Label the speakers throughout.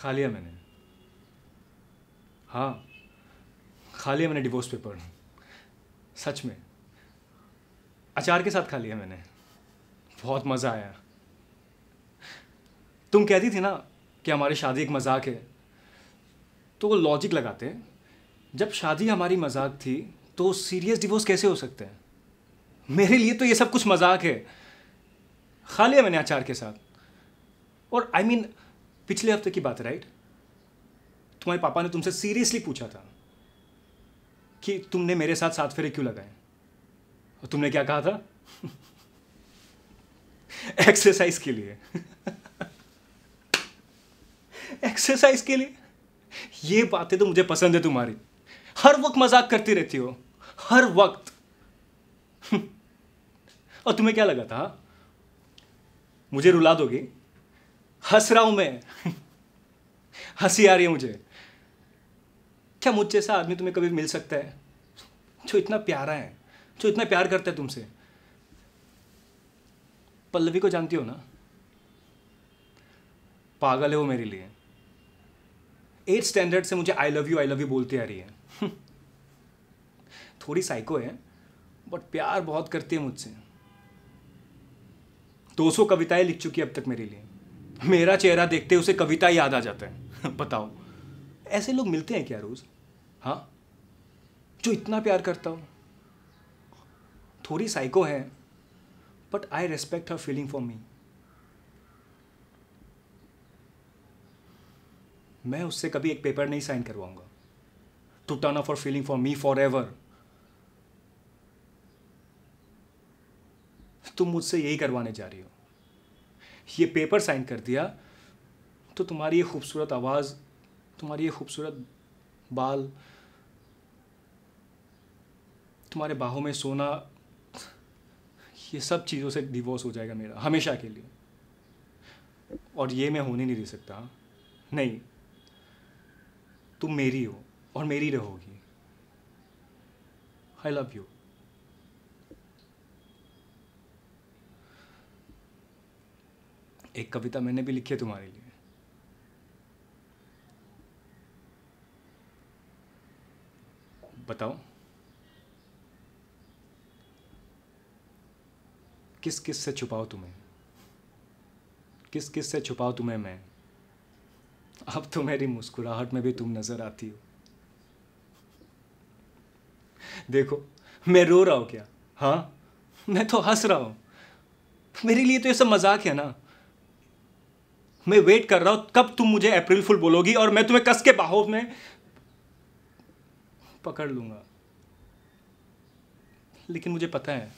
Speaker 1: खा लिया मैंने हाँ खा लिया मैंने डिवोर्स पेपर सच में अचार के साथ खा लिया मैंने बहुत मज़ा आया तुम कहती थी ना कि हमारी शादी एक मजाक है तो वो लॉजिक लगाते जब शादी हमारी मजाक थी तो सीरियस डिवोर्स कैसे हो सकते हैं मेरे लिए तो ये सब कुछ मजाक है खा लिया मैंने अचार के साथ और आई I मीन mean, पिछले हफ्ते की बात है राइट तुम्हारे पापा ने तुमसे सीरियसली पूछा था कि तुमने मेरे साथ सात फेरे क्यों लगाए और तुमने क्या कहा था एक्सरसाइज के लिए एक्सरसाइज के लिए ये बातें तो मुझे पसंद है तुम्हारी हर वक्त मजाक करती रहती हो हर वक्त और तुम्हें क्या लगा था मुझे रुला दोगे हंस रहा हूं मैं हंसी आ रही है मुझे क्या मुझ जैसा आदमी तुम्हें कभी मिल सकता है जो इतना प्यारा है जो इतना प्यार करता है तुमसे पल्लवी को जानती हो ना पागल है वो मेरे लिए एट स्टैंडर्ड से मुझे I love you I love you बोलती आ रही है थोड़ी साइको है बट प्यार बहुत करती है मुझसे 200 कविताएं लिख चुकी है अब तक मेरे लिए मेरा चेहरा देखते उसे कविता याद आ जाता है बताओ ऐसे लोग मिलते हैं क्या रोज हाँ जो इतना प्यार करता हो थोड़ी साइको है but I respect her feeling for me मैं उससे कभी एक पेपर नहीं साइन करवाऊंगा to turn off for feeling for me forever तुम मुझसे यही करवाने जा रही हो ये पेपर साइन कर दिया तो तुम्हारी ये खूबसूरत आवाज़ तुम्हारी ये खूबसूरत बाल तुम्हारे बाहों में सोना ये सब चीज़ों से डिवोर्स हो जाएगा मेरा हमेशा के लिए और ये मैं होने नहीं दे सकता नहीं तुम मेरी हो और मेरी रहोगी आई लव यू एक कविता मैंने भी लिखी है तुम्हारे लिए बताओ किस किस से छुपाओ तुम्हें किस किस से छुपाओ तुम्हें मैं अब तो मेरी मुस्कुराहट में भी तुम नजर आती हो देखो मैं रो रहा हूं क्या हाँ मैं तो हंस रहा हूं मेरे लिए तो ये सब मजाक है ना मैं वेट कर रहा हूं कब तुम मुझे अप्रैल फुल बोलोगी और मैं तुम्हें कस के बाहों में पकड़ लूंगा लेकिन मुझे पता है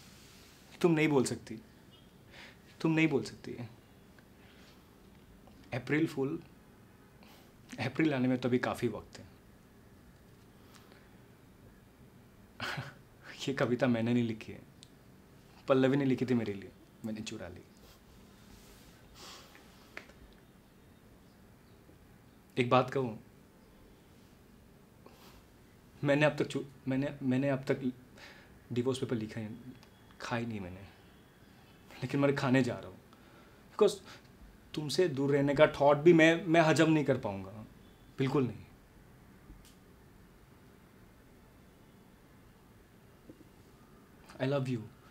Speaker 1: तुम नहीं बोल सकती तुम नहीं बोल सकती अप्रैल फुल अप्रैल आने में तो अभी काफ़ी वक्त है ये कविता मैंने नहीं लिखी है पल्लवी ने लिखी थी मेरे लिए मैंने चुरा ली एक बात कहूँ मैंने अब तक मैंने मैंने अब तक डिवोर्स पेपर लिखा ही खाई नहीं मैंने लेकिन मैं खाने जा रहा हूँ बिकॉज तुमसे दूर रहने का थॉट भी मैं मैं हजम नहीं कर पाऊँगा बिल्कुल नहीं आई लव यू